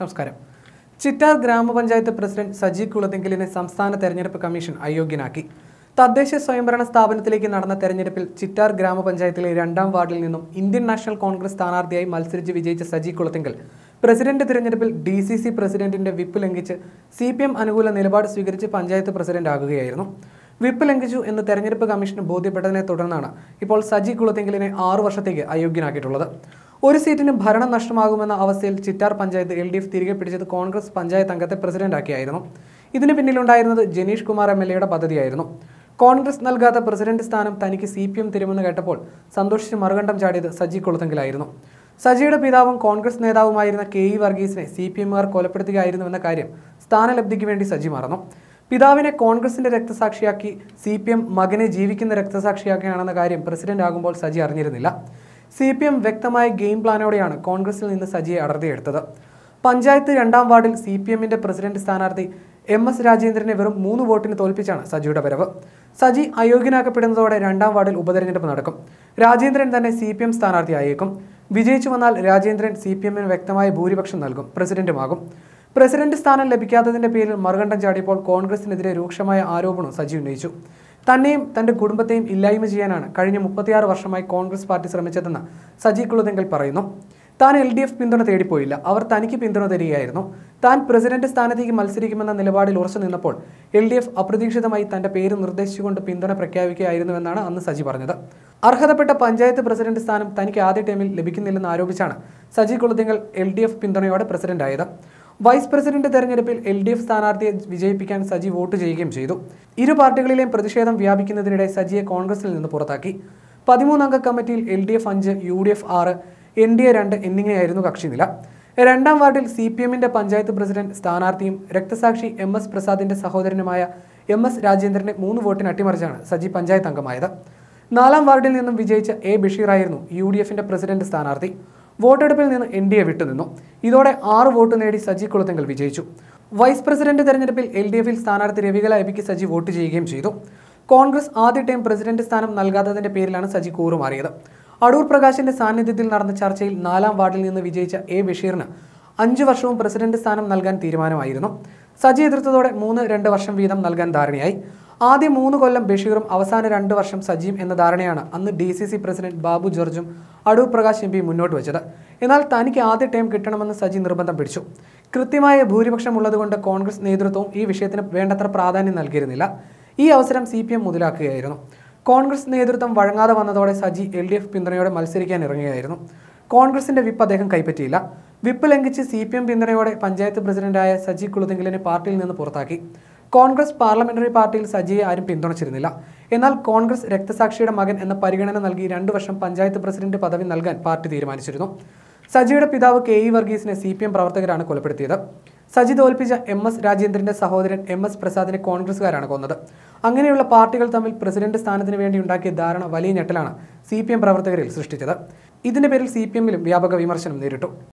നമസ്കാരം ചിറ്റാർ ഗ്രാമപഞ്ചായത്ത് പ്രസിഡന്റ് സജി കുളത്തിങ്കലിനെ സംസ്ഥാന തെരഞ്ഞെടുപ്പ് കമ്മീഷൻ അയോഗ്യനാക്കി തദ്ദേശ സ്വയംഭരണ സ്ഥാപനത്തിലേക്ക് നടന്ന തെരഞ്ഞെടുപ്പിൽ ചിറ്റാർ ഗ്രാമപഞ്ചായത്തിലെ രണ്ടാം വാർഡിൽ നിന്നും ഇന്ത്യൻ നാഷണൽ കോൺഗ്രസ് സ്ഥാനാർത്ഥിയായി മത്സരിച്ച് വിജയിച്ച സജി കുളത്തിങ്കൽ പ്രസിഡന്റ് തിരഞ്ഞെടുപ്പിൽ ഡി സി സി പ്രസിഡന്റിന്റെ വിപ്പ് ലംഘിച്ച് സി പി എം അനുകൂല നിലപാട് സ്വീകരിച്ച് പഞ്ചായത്ത് പ്രസിഡന്റ് ആകുകയായിരുന്നു വിപ്പ് ലംഘിച്ചു എന്ന് തെരഞ്ഞെടുപ്പ് കമ്മീഷന് ബോധ്യപ്പെട്ടതിനെ തുടർന്നാണ് ഇപ്പോൾ സജി കുളത്തെങ്കിലിനെ ആറു വർഷത്തേക്ക് അയോഗ്യനാക്കിയിട്ടുള്ളത് ഒരു സീറ്റിന് ഭരണം നഷ്ടമാകുമെന്ന അവസ്ഥയിൽ Chittar panchayat L D F തിരികെ പിടിച്ചത് കോൺഗ്രസ് പഞ്ചായത്ത് അംഗത്തെ പ്രസിഡന്റാക്കിയായിരുന്നു ഇതിന് പിന്നിലുണ്ടായിരുന്നത് ജനീഷ് കുമാർ എം എൽ എയുടെ പദ്ധതിയായിരുന്നു കോൺഗ്രസ് നൽകാത്ത പ്രസിഡന്റ് സ്ഥാനം തനിക്ക് സി പി എം തരുമെന്ന് കേട്ടപ്പോൾ സന്തോഷിച്ച് മറുകണ്ഠം ചാടിയത് സജി കുളത്തെങ്കിലായിരുന്നു സജിയുടെ പിതാവും കോൺഗ്രസ് നേതാവുമായിരുന്ന കെ ഇ വർഗീസിനെ സി പി എമ്മുകാർ കൊലപ്പെടുത്തുകയായിരുന്നുവെന്ന കാര്യം സ്ഥാനലബ്ധിക്ക് വേണ്ടി സജി മറന്നു പിതാവിനെ കോൺഗ്രസിന്റെ രക്തസാക്ഷിയാക്കി സി പി എം മകനെ ജീവിക്കുന്ന രക്തസാക്ഷിയാക്കുകയാണെന്ന കാര്യം പ്രസിഡന്റ് ആകുമ്പോൾ സജി അറിഞ്ഞിരുന്നില്ല സി പി എം വ്യക്തമായ ഗെയിം പ്ലാനോടെയാണ് കോൺഗ്രസിൽ നിന്ന് സജിയെ അടർത്തിയെടുത്തത് പഞ്ചായത്ത് രണ്ടാം വാർഡിൽ സി പി എമ്മിന്റെ പ്രസിഡന്റ് സ്ഥാനാർത്ഥി എം എസ് രാജേന്ദ്രനെ വെറും മൂന്ന് വോട്ടിന് തോൽപ്പിച്ചാണ് സജിയുടെ വരവ് സജി അയോഗ്യനാക്കപ്പെടുന്നതോടെ രണ്ടാം വാർഡിൽ ഉപതെരഞ്ഞെടുപ്പ് നടക്കും രാജേന്ദ്രൻ തന്നെ സി പി എം സ്ഥാനാർത്ഥിയായേക്കും വിജയിച്ചു വന്നാൽ രാജേന്ദ്രൻ സി പി എമ്മിന് വ്യക്തമായ ഭൂരിപക്ഷം നൽകും പ്രസിഡന്റുമാകും പ്രസിഡന്റ് സ്ഥാനം ലഭിക്കാത്തതിന്റെ പേരിൽ മറുകണ്ഠം ചാടിയപ്പോൾ കോൺഗ്രസിനെതിരെ രൂക്ഷമായ ആരോപണം സജി ഉന്നയിച്ചു തന്നെയും തന്റെ കുടുംബത്തെയും ഇല്ലായ്മ ചെയ്യാനാണ് കഴിഞ്ഞ മുപ്പത്തിയാറ് വർഷമായി കോൺഗ്രസ് പാർട്ടി ശ്രമിച്ചതെന്ന് സജി കുളുതെങ്കിൽ പറയുന്നു താൻ എൽ ഡി എഫ് പിന്തുണ തേടിപ്പോയില്ല അവർ തനിക്ക് പിന്തുണ തരികയായിരുന്നു താൻ പ്രസിഡന്റ് സ്ഥാനത്തേക്ക് മത്സരിക്കുമെന്ന നിലപാടിൽ ഉറച്ചു നിന്നപ്പോൾ എൽ ഡി എഫ് അപ്രതീക്ഷിതമായി തന്റെ പേര് നിർദ്ദേശിച്ചുകൊണ്ട് പിന്തുണ പ്രഖ്യാപിക്കുകയായിരുന്നുവെന്നാണ് അന്ന് സജി പറഞ്ഞത് അർഹതപ്പെട്ട പഞ്ചായത്ത് പ്രസിഡന്റ് സ്ഥാനം തനിക്ക് ആദ്യ ടൈമിൽ ലഭിക്കുന്നില്ലെന്ന് ആരോപിച്ചാണ് സജി കുളുതെങ്കിൽ എൽ ഡി എഫ് പിന്തുണയോടെ പ്രസിഡന്റായത് വൈസ് പ്രസിഡന്റ് തെരഞ്ഞെടുപ്പിൽ എൽ ഡി എഫ് സ്ഥാനാർത്ഥിയെ വിജയിപ്പിക്കാൻ സജി വോട്ട് ചെയ്യുകയും ചെയ്തു ഇരു പാർട്ടികളിലെയും പ്രതിഷേധം വ്യാപിക്കുന്നതിനിടെ സജിയെ കോൺഗ്രസിൽ നിന്ന് പുറത്താക്കി പതിമൂന്നംഗ കമ്മിറ്റിയിൽ എൽ ഡി എഫ് അഞ്ച് യു ഡി എഫ് ആറ് എൻ ഡി എ രണ്ട് എന്നിങ്ങനെയായിരുന്നു കക്ഷിനില രണ്ടാം വാർഡിൽ സി പി എമ്മിന്റെ പഞ്ചായത്ത് പ്രസിഡന്റ് സ്ഥാനാർത്ഥിയും രക്തസാക്ഷി എം എസ് പ്രസാദിന്റെ സഹോദരനുമായ എം എസ് രാജേന്ദ്രനെ മൂന്ന് വോട്ടിന് അട്ടിമറിച്ചാണ് സജി പഞ്ചായത്ത് അംഗമായത് നാലാം വാർഡിൽ നിന്നും വിജയിച്ച എ ബഷീറായിരുന്നു യു ഡി എഫിന്റെ പ്രസിഡന്റ് സ്ഥാനാർത്ഥി വോട്ടെടുപ്പിൽ നിന്ന് എൻ ഡി എ വിട്ടുനിന്നു ഇതോടെ ആറ് വോട്ട് നേടി സജി കുളത്തെങ്കിൽ വിജയിച്ചു വൈസ് പ്രസിഡന്റ് തെരഞ്ഞെടുപ്പിൽ എൽ ഡി എഫിൽ സ്ഥാനാർത്ഥി രവികല എബിക്ക് സജി വോട്ട് ചെയ്യുകയും ചെയ്തു കോൺഗ്രസ് ആദ്യ ടൈം പ്രസിഡന്റ് സ്ഥാനം നൽകാത്തതിന്റെ പേരിലാണ് സജി കൂറുമാറിയത് അടൂർ പ്രകാശിന്റെ സാന്നിധ്യത്തിൽ നടന്ന ചർച്ചയിൽ നാലാം വാർഡിൽ നിന്ന് വിജയിച്ച എ ബഷീറിന് അഞ്ചു വർഷവും പ്രസിഡന്റ് സ്ഥാനം നൽകാൻ തീരുമാനമായിരുന്നു സജി എതിർത്തതോടെ മൂന്ന് രണ്ട് വർഷം വീതം നൽകാൻ ധാരണയായി ആദ്യ മൂന്ന് കൊല്ലം ബഷീറും അവസാന രണ്ട് വർഷം സജീം എന്ന ധാരണയാണ് അന്ന് D C C president Babu ജോർജും അടൂർ പ്രകാശ് എം പി മുന്നോട്ട് വെച്ചത് എന്നാൽ തനിക്ക് ആദ്യ ടൈം കിട്ടണമെന്ന് സജി നിർബന്ധം പിടിച്ചു കൃത്യമായ ഭൂരിപക്ഷം ഉള്ളതുകൊണ്ട് കോൺഗ്രസ് നേതൃത്വവും ഈ വിഷയത്തിന് വേണ്ടത്ര പ്രാധാന്യം നൽകിയിരുന്നില്ല ഈ അവസരം സി പി എം മുതലാക്കുകയായിരുന്നു കോൺഗ്രസ് നേതൃത്വം വഴങ്ങാതെ വന്നതോടെ സജി എൽ ഡി എഫ് പിന്തുണയോടെ മത്സരിക്കാൻ ഇറങ്ങുകയായിരുന്നു കോൺഗ്രസിന്റെ വിപ്പ് അദ്ദേഹം കൈപ്പറ്റിയില്ല വിപ്പ് ലംഘിച്ച് സി പി എം പിന്തുണയോടെ പഞ്ചായത്ത് പ്രസിഡന്റായ സജി കുളുതെങ്കിലിനെ പാർട്ടിയിൽ നിന്ന് പുറത്താക്കി കോൺഗ്രസ് പാർലമെന്ററി പാർട്ടിയിൽ സജിയെ ആരും പിന്തുണച്ചിരുന്നില്ല എന്നാൽ കോൺഗ്രസ് രക്തസാക്ഷിയുടെ മകൻ എന്ന പരിഗണന നൽകി രണ്ടു വർഷം പഞ്ചായത്ത് പ്രസിഡന്റ് പദവി നൽകാൻ പാർട്ടി തീരുമാനിച്ചിരുന്നു സജിയുടെ പിതാവ് കെ ഇ വർഗീസിനെ സി പി എം പ്രവർത്തകരാണ് കൊലപ്പെടുത്തിയത് സജി തോൽപ്പിച്ച എം എസ് രാജേന്ദ്രന്റെ സഹോദരൻ എം എസ് പ്രസാദിനെ കോൺഗ്രസുകാരാണ് കൊന്നത് അങ്ങനെയുള്ള പാർട്ടികൾ തമ്മിൽ പ്രസിഡന്റ് സ്ഥാനത്തിന് വേണ്ടി ഉണ്ടാക്കിയ ധാരണ വലിയ ഞെട്ടലാണ് സി പി എം പ്രവർത്തകരിൽ സൃഷ്ടിച്ചത് ഇതിന്റെ പേരിൽ സി പി എമ്മിലും വ്യാപക വിമർശനം നേരിട്ടു